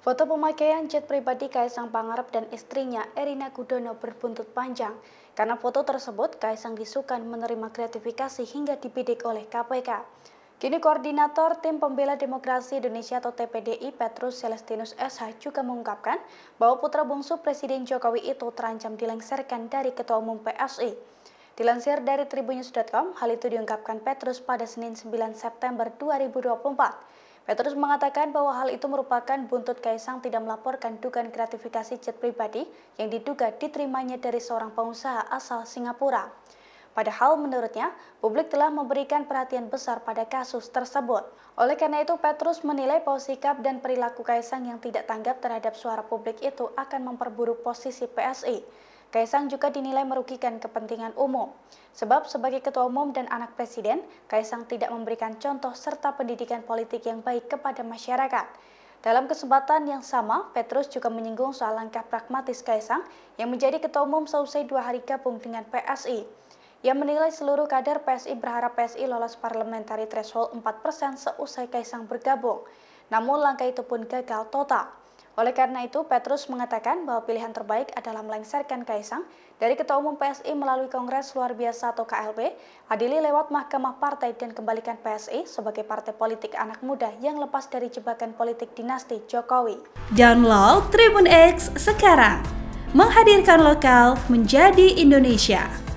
Foto pemakaian jet pribadi Kaisang Pangarep dan istrinya Erina Gudono berbuntut panjang. Karena foto tersebut, Kaisang disukan menerima gratifikasi hingga dibidik oleh KPK. Kini koordinator Tim Pembela Demokrasi Indonesia atau TPDI Petrus Celestinus SH juga mengungkapkan bahwa putra bungsu Presiden Jokowi itu terancam dilengsarkan dari Ketua Umum PSI. Dilansir dari tribunnews.com, hal itu diungkapkan Petrus pada Senin 9 September 2024. Petrus mengatakan bahwa hal itu merupakan buntut Kaisang tidak melaporkan dugaan gratifikasi jet pribadi yang diduga diterimanya dari seorang pengusaha asal Singapura. Padahal menurutnya, publik telah memberikan perhatian besar pada kasus tersebut. Oleh karena itu, Petrus menilai bahwa sikap dan perilaku Kaisang yang tidak tanggap terhadap suara publik itu akan memperburuk posisi PSI. Kaisang juga dinilai merugikan kepentingan umum. Sebab sebagai ketua umum dan anak presiden, Kaisang tidak memberikan contoh serta pendidikan politik yang baik kepada masyarakat. Dalam kesempatan yang sama, Petrus juga menyinggung soal langkah pragmatis Kaisang yang menjadi ketua umum seusai dua hari gabung dengan PSI. Ia menilai seluruh kader PSI berharap PSI lolos parliamentary threshold 4% seusai Kaisang bergabung. Namun langkah itu pun gagal total. Oleh karena itu, Petrus mengatakan bahwa pilihan terbaik adalah melengsarkan Kaisang dari Ketua Umum PSI melalui Kongres Luar Biasa atau KLB, adili lewat Mahkamah Partai dan kembalikan PSI sebagai partai politik anak muda yang lepas dari jebakan politik dinasti Jokowi. Download Tribun X sekarang, menghadirkan lokal menjadi Indonesia.